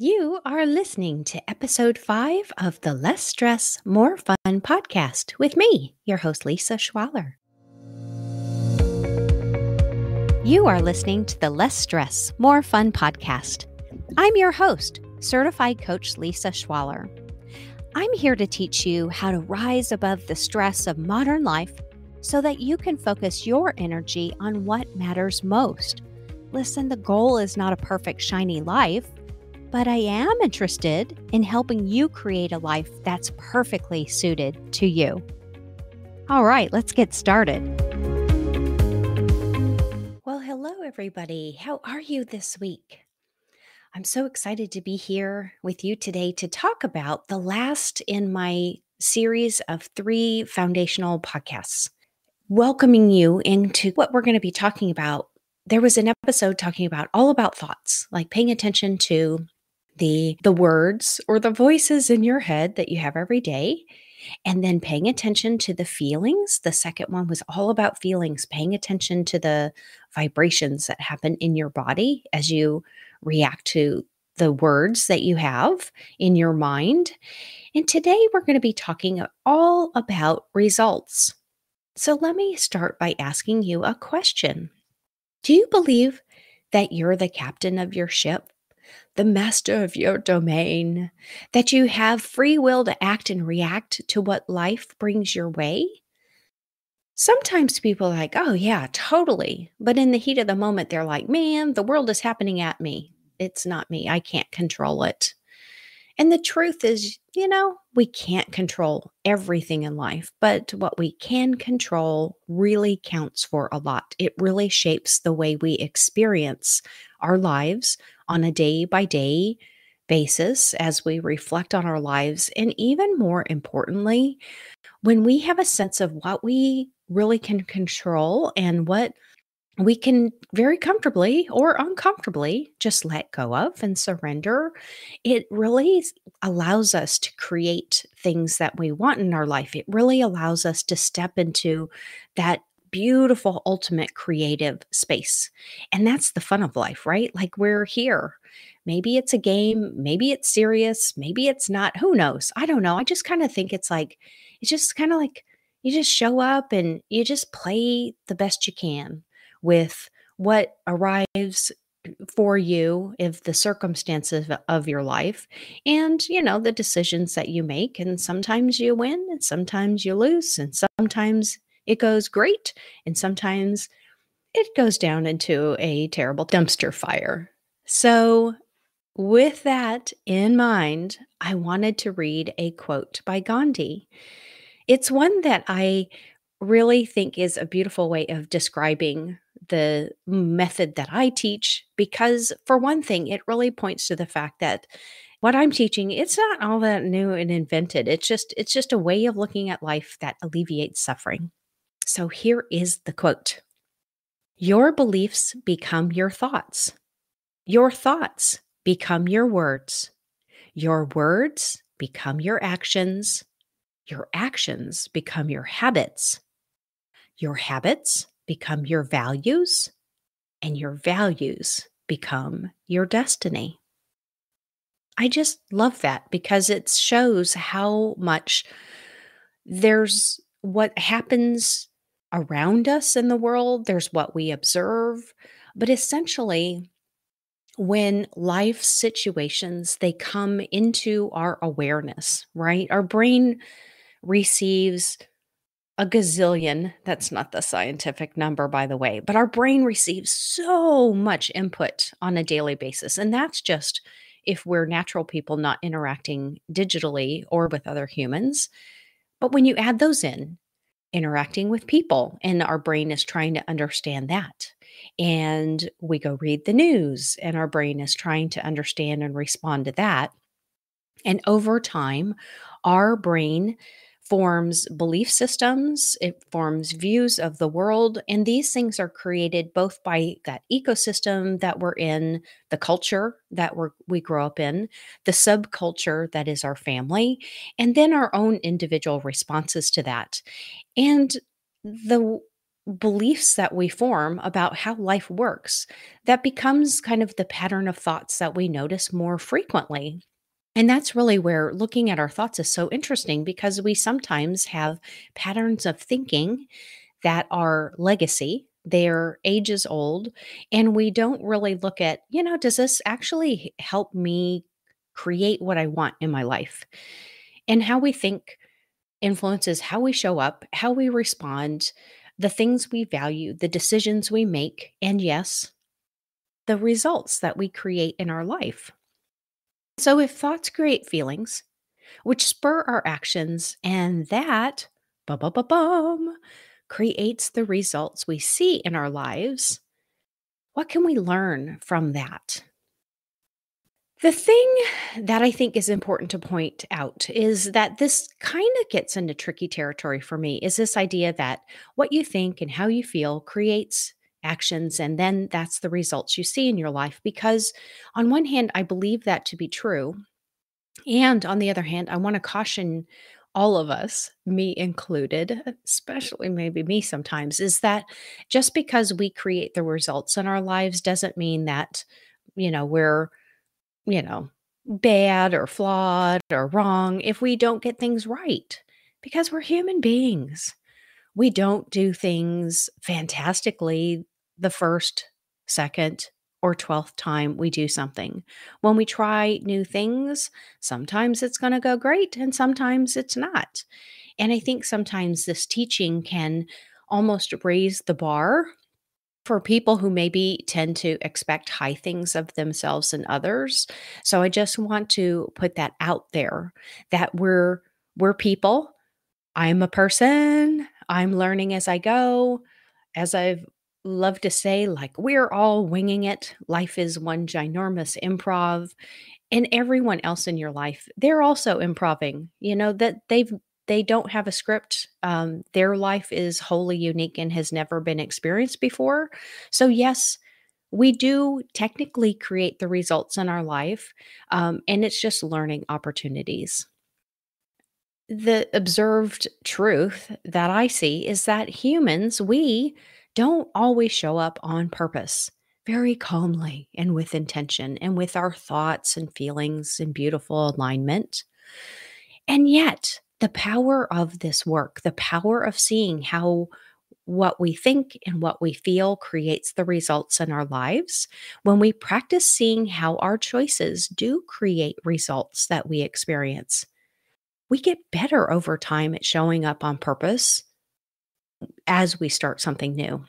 You are listening to episode five of the Less Stress, More Fun podcast with me, your host, Lisa Schwaller. You are listening to the Less Stress, More Fun podcast. I'm your host, certified coach Lisa Schwaller. I'm here to teach you how to rise above the stress of modern life so that you can focus your energy on what matters most. Listen, the goal is not a perfect, shiny life but I am interested in helping you create a life that's perfectly suited to you. All right, let's get started. Well, hello, everybody. How are you this week? I'm so excited to be here with you today to talk about the last in my series of three foundational podcasts. Welcoming you into what we're going to be talking about there was an episode talking about all about thoughts, like paying attention to the the words or the voices in your head that you have every day and then paying attention to the feelings. The second one was all about feelings, paying attention to the vibrations that happen in your body as you react to the words that you have in your mind. And today we're going to be talking all about results. So let me start by asking you a question Do you believe that you're the captain of your ship? the master of your domain, that you have free will to act and react to what life brings your way? Sometimes people are like, oh, yeah, totally. But in the heat of the moment, they're like, man, the world is happening at me. It's not me. I can't control it. And the truth is, you know, we can't control everything in life, but what we can control really counts for a lot. It really shapes the way we experience our lives, on a day by day basis as we reflect on our lives. And even more importantly, when we have a sense of what we really can control and what we can very comfortably or uncomfortably just let go of and surrender. It really allows us to create things that we want in our life. It really allows us to step into that beautiful, ultimate creative space. And that's the fun of life, right? Like we're here. Maybe it's a game, maybe it's serious, maybe it's not. Who knows? I don't know. I just kind of think it's like, it's just kind of like you just show up and you just play the best you can with what arrives for you if the circumstances of your life and you know the decisions that you make and sometimes you win and sometimes you lose and sometimes it goes great. And sometimes it goes down into a terrible dumpster fire. So, with that in mind, I wanted to read a quote by Gandhi. It's one that I really think is a beautiful way of describing the method that I teach because for one thing it really points to the fact that what I'm teaching it's not all that new and invented it's just it's just a way of looking at life that alleviates suffering so here is the quote Your beliefs become your thoughts. Your thoughts become your words. Your words become your actions. Your actions become your habits. Your habits become your values. And your values become your destiny. I just love that because it shows how much there's what happens around us in the world, there's what we observe, but essentially when life situations they come into our awareness, right? Our brain receives a gazillion, that's not the scientific number, by the way, but our brain receives so much input on a daily basis. And that's just if we're natural people not interacting digitally or with other humans. But when you add those in, interacting with people and our brain is trying to understand that and we go read the news and our brain is trying to understand and respond to that and over time our brain forms belief systems, it forms views of the world. And these things are created both by that ecosystem that we're in, the culture that we're, we grow up in, the subculture that is our family, and then our own individual responses to that. And the beliefs that we form about how life works that becomes kind of the pattern of thoughts that we notice more frequently and that's really where looking at our thoughts is so interesting because we sometimes have patterns of thinking that are legacy, they're ages old, and we don't really look at, you know, does this actually help me create what I want in my life? And how we think influences how we show up, how we respond, the things we value, the decisions we make, and yes, the results that we create in our life. So, if thoughts create feelings, which spur our actions, and that bum, bum, bum, bum, creates the results we see in our lives, what can we learn from that? The thing that I think is important to point out is that this kind of gets into tricky territory for me is this idea that what you think and how you feel creates actions and then that's the results you see in your life because on one hand i believe that to be true and on the other hand i want to caution all of us me included especially maybe me sometimes is that just because we create the results in our lives doesn't mean that you know we're you know bad or flawed or wrong if we don't get things right because we're human beings we don't do things fantastically the first, second, or 12th time we do something. When we try new things, sometimes it's going to go great and sometimes it's not. And I think sometimes this teaching can almost raise the bar for people who maybe tend to expect high things of themselves and others. So I just want to put that out there that we're we're people. I'm a person. I'm learning as I go. As I've love to say, like, we're all winging it. Life is one ginormous improv. And everyone else in your life, they're also improving, you know, that they've, they don't have a script. Um, their life is wholly unique and has never been experienced before. So, yes, we do technically create the results in our life, um, and it's just learning opportunities the observed truth that I see is that humans, we don't always show up on purpose, very calmly and with intention and with our thoughts and feelings in beautiful alignment. And yet, the power of this work, the power of seeing how what we think and what we feel creates the results in our lives. When we practice seeing how our choices do create results that we experience, we get better over time at showing up on purpose as we start something new.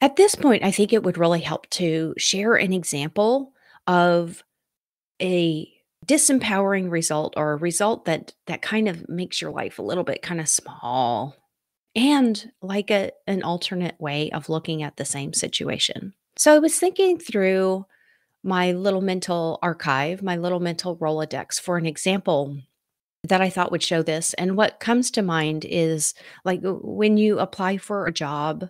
At this point, I think it would really help to share an example of a disempowering result or a result that that kind of makes your life a little bit kind of small and like a an alternate way of looking at the same situation. So I was thinking through my little mental archive, my little mental Rolodex for an example that I thought would show this. And what comes to mind is like when you apply for a job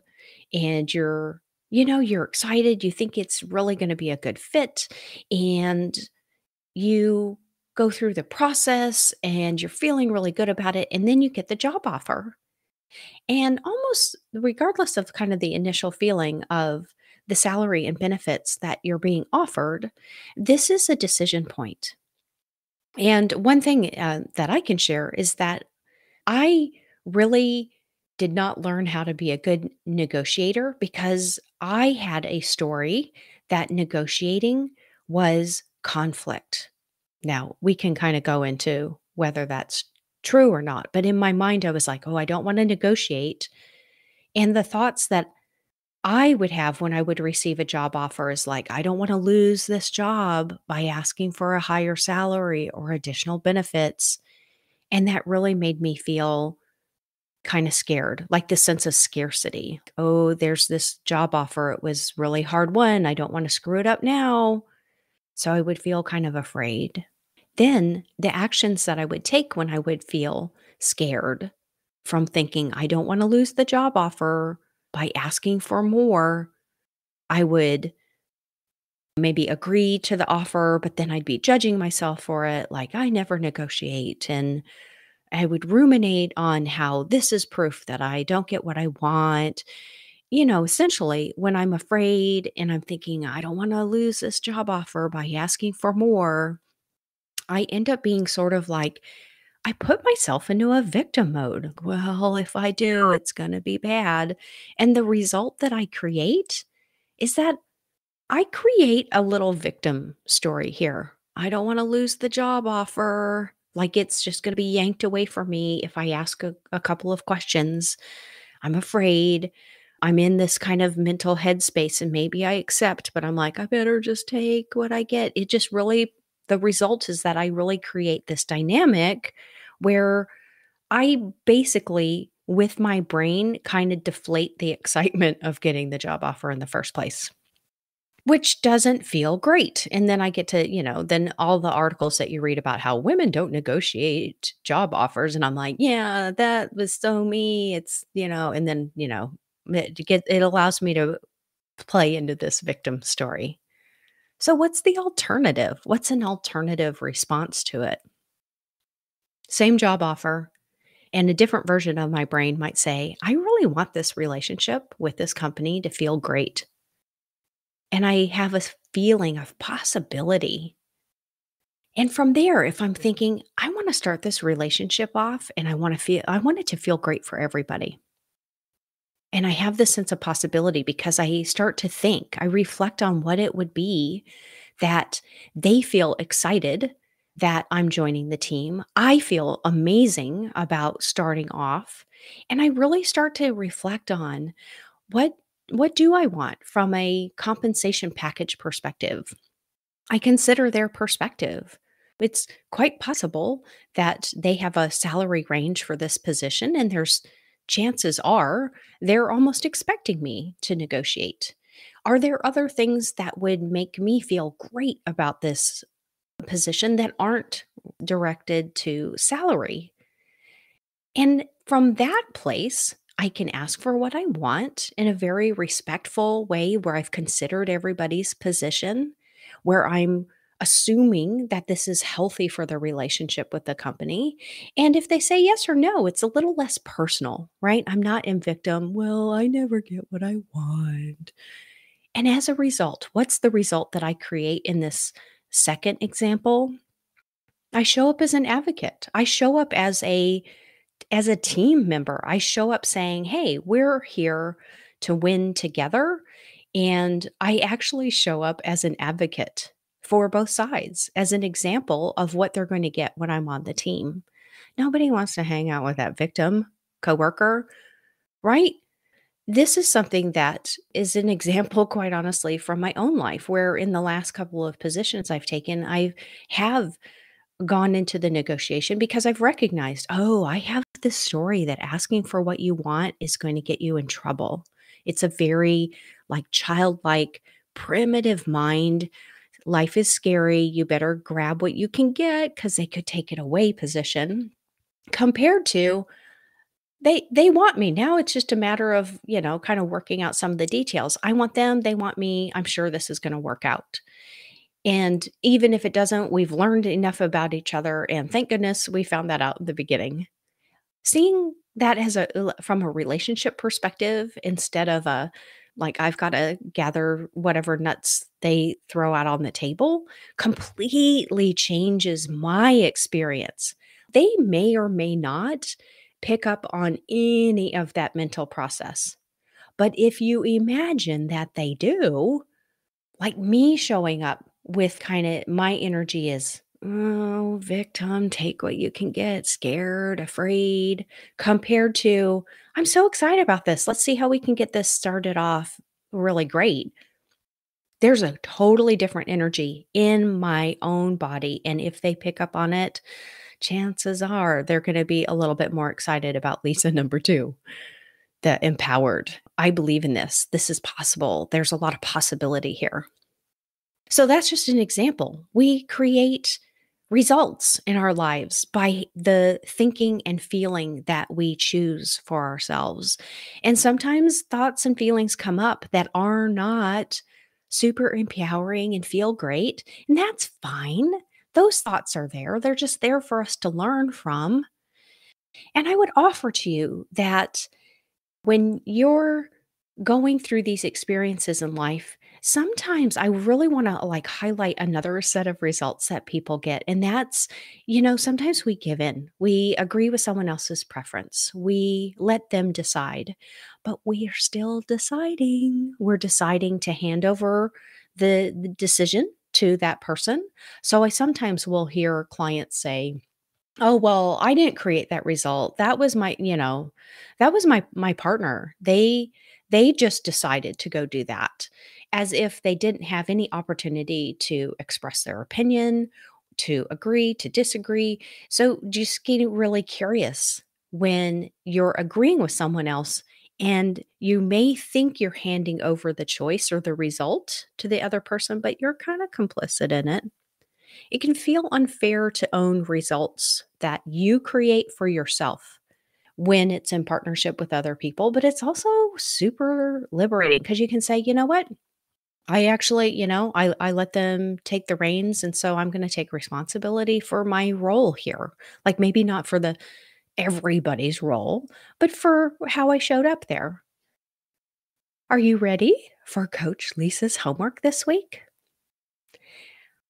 and you're, you know, you're excited, you think it's really going to be a good fit, and you go through the process and you're feeling really good about it. And then you get the job offer. And almost regardless of kind of the initial feeling of the salary and benefits that you're being offered, this is a decision point and one thing uh, that I can share is that I really did not learn how to be a good negotiator because I had a story that negotiating was conflict. Now, we can kind of go into whether that's true or not, but in my mind, I was like, oh, I don't want to negotiate. And the thoughts that I would have when I would receive a job offer is like, I don't want to lose this job by asking for a higher salary or additional benefits. And that really made me feel kind of scared, like the sense of scarcity. Oh, there's this job offer. It was really hard won. I don't want to screw it up now. So I would feel kind of afraid. Then the actions that I would take when I would feel scared from thinking, I don't want to lose the job offer by asking for more, I would maybe agree to the offer, but then I'd be judging myself for it. Like I never negotiate. And I would ruminate on how this is proof that I don't get what I want. You know, essentially, when I'm afraid and I'm thinking, I don't want to lose this job offer by asking for more, I end up being sort of like I put myself into a victim mode. Well, if I do, it's going to be bad. And the result that I create is that I create a little victim story here. I don't want to lose the job offer. Like it's just going to be yanked away from me if I ask a, a, couple of questions. I'm afraid. I'm in this kind of mental headspace, and maybe I accept, but I'm like, I better just take what I get. It just really the result is that I really create this dynamic where I basically, with my brain, kind of deflate the excitement of getting the job offer in the first place which doesn't feel great. And then I get to, you know, then all the articles that you read about how women don't negotiate job offers. And I'm like, yeah, that was so me. It's, you know, and then, you know, it, get, it allows me to play into this victim story so, what's the alternative? What's an alternative response to it? Same job offer. And a different version of my brain might say, I really want this relationship with this company to feel great. And I have a feeling of possibility. And from there, if I'm thinking, I want to start this relationship off and I want to feel, I want it to feel great for everybody. And I have this sense of possibility because I start to think, I reflect on what it would be that they feel excited that I'm joining the team. I feel amazing about starting off. And I really start to reflect on what what do I want from a compensation package perspective? I consider their perspective. It's quite possible that they have a salary range for this position and there's chances are they're almost expecting me to negotiate. Are there other things that would make me feel great about this position that aren't directed to salary? And from that place, I can ask for what I want in a very respectful way where I've considered everybody's position, where I'm assuming that this is healthy for their relationship with the company. And if they say yes or no, it's a little less personal, right? I'm not in victim. Well, I never get what I want. And as a result, what's the result that I create in this second example? I show up as an advocate. I show up as a as a team member. I show up saying, "Hey, we're here to win together." And I actually show up as an advocate for both sides as an example of what they're going to get when I'm on the team. Nobody wants to hang out with that victim, coworker, right? This is something that is an example, quite honestly, from my own life, where in the last couple of positions I've taken, I have gone into the negotiation because I've recognized, oh, I have this story that asking for what you want is going to get you in trouble. It's a very like childlike, primitive mind life is scary. You better grab what you can get because they could take it away position compared to they they want me now it's just a matter of you know kind of working out some of the details i want them they want me i'm sure this is going to work out and even if it doesn't we've learned enough about each other and thank goodness we found that out in the beginning seeing that as a from a relationship perspective instead of a like I've got to gather whatever nuts they throw out on the table completely changes my experience. They may or may not pick up on any of that mental process. But if you imagine that they do, like me showing up with kind of my energy is oh, victim, take what you can get, scared, afraid, compared to, I'm so excited about this. Let's see how we can get this started off really great. There's a totally different energy in my own body. And if they pick up on it, chances are they're going to be a little bit more excited about Lisa number two, the empowered. I believe in this. This is possible. There's a lot of possibility here. So that's just an example. We create results in our lives by the thinking and feeling that we choose for ourselves. And sometimes thoughts and feelings come up that are not super empowering and feel great. And that's fine. Those thoughts are there, they're just there for us to learn from. And I would offer to you that when you're going through these experiences in life, sometimes I really want to like highlight another set of results that people get. And that's, you know, sometimes we give in, we agree with someone else's preference, we let them decide, but we are still deciding. We're deciding to hand over the, the decision to that person. So I sometimes will hear clients say, oh well i didn't create that result that was my you know that was my my partner they they just decided to go do that as if they didn't have any opportunity to express their opinion, to agree, to disagree. So just getting really curious when you're agreeing with someone else and you may think you're handing over the choice or the result to the other person, but you're kind of complicit in it. It can feel unfair to own results that you create for yourself when it's in partnership with other people, but it's also super liberating because you can say, you know what? I actually, you know, I, I let them take the reins. And so I'm going to take responsibility for my role here. Like maybe not for the everybody's role, but for how I showed up there. Are you ready for Coach Lisa's homework this week?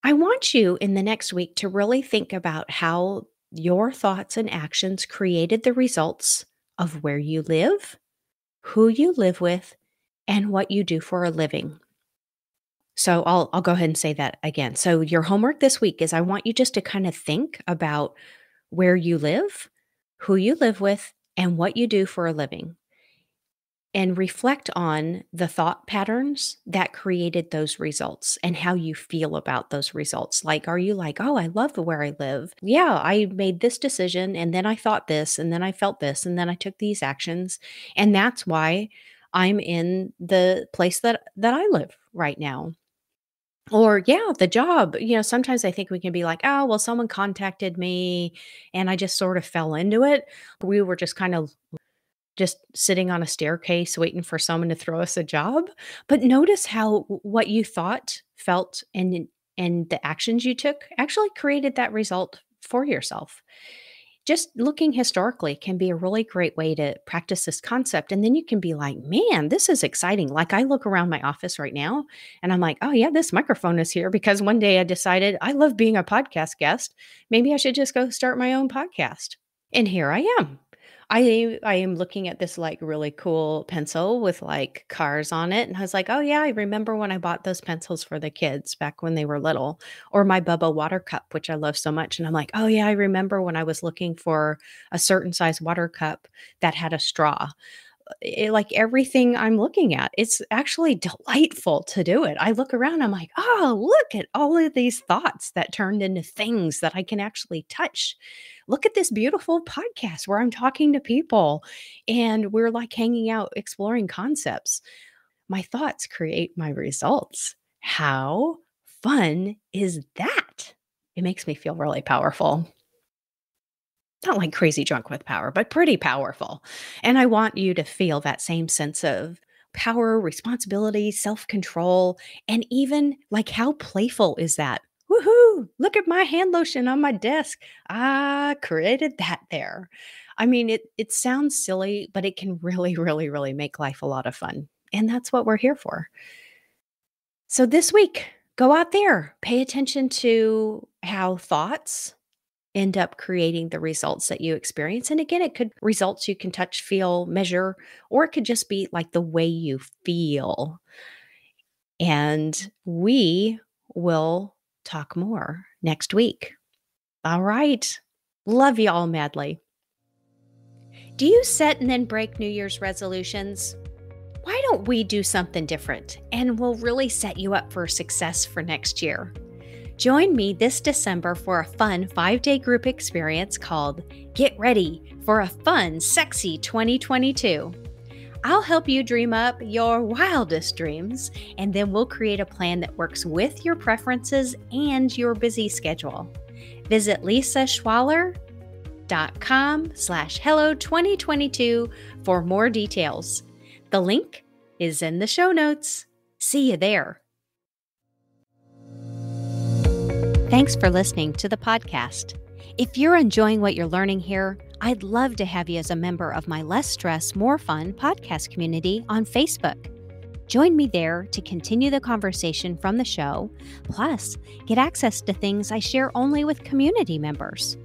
I want you in the next week to really think about how your thoughts and actions created the results of where you live, who you live with, and what you do for a living. So I'll I'll go ahead and say that again. So your homework this week is I want you just to kind of think about where you live, who you live with, and what you do for a living and reflect on the thought patterns that created those results and how you feel about those results. Like, are you like, oh, I love where I live? Yeah, I made this decision and then I thought this and then I felt this and then I took these actions. And that's why I'm in the place that, that I live right now. Or, yeah, the job. You know, sometimes I think we can be like, oh, well, someone contacted me and I just sort of fell into it. We were just kind of just sitting on a staircase waiting for someone to throw us a job but notice how what you thought felt and and the actions you took actually created that result for yourself just looking historically can be a really great way to practice this concept. And then you can be like, man, this is exciting. Like, I look around my office right now and I'm like, oh, yeah, this microphone is here because one day I decided I love being a podcast guest. Maybe I should just go start my own podcast. And here I am. I I am looking at this like really cool pencil with like cars on it. And I was like, oh yeah, I remember when I bought those pencils for the kids back when they were little, or my Bubba water cup, which I love so much. And I'm like, oh yeah, I remember when I was looking for a certain size water cup that had a straw it, eh, eh, like everything I'm looking at. It's actually delightful to do it. I look around, I'm like, oh, look at all of these thoughts that turned into things that I can actually touch. Look at this beautiful podcast where I'm talking to people and we're like hanging out, exploring concepts. My thoughts create my results. How fun is that? It makes me feel really powerful not like crazy drunk with power, but pretty powerful. And I want you to feel that same sense of power, responsibility, self control, and even like how playful is that? Woohoo, look at my hand lotion on my desk. I created that there. I mean, it, it sounds silly, but it can really, really, really make life a lot of fun. And that's what we're here for. So this week, go out there, pay attention to how thoughts, end up creating the results that you experience. And again, it could results you can touch, feel, measure, or it could just be like the way you feel. And we will talk more next week. All right. Love you all madly. Do you set and then break New Year's resolutions? Why don't we do something different and we'll really set you up for success for next year? Join me this December for a fun five day group experience called Get Ready for a Fun, Sexy 2022. I'll help you dream up your wildest dreams, and then we'll create a plan that works with your preferences and your busy schedule. Visit lisaschwaller.com slash hello 2022 for more details. The link is in the show notes. See you there. Thanks for listening to the podcast. If you're enjoying what you're learning here, I'd love to have you as a member of my Less Stress, More Fun podcast community on Facebook. Join me there to continue the conversation from the show, plus, get access to things I share only with community members.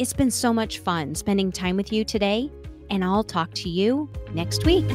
It's been so much fun spending time with you today, and I'll talk to you next week.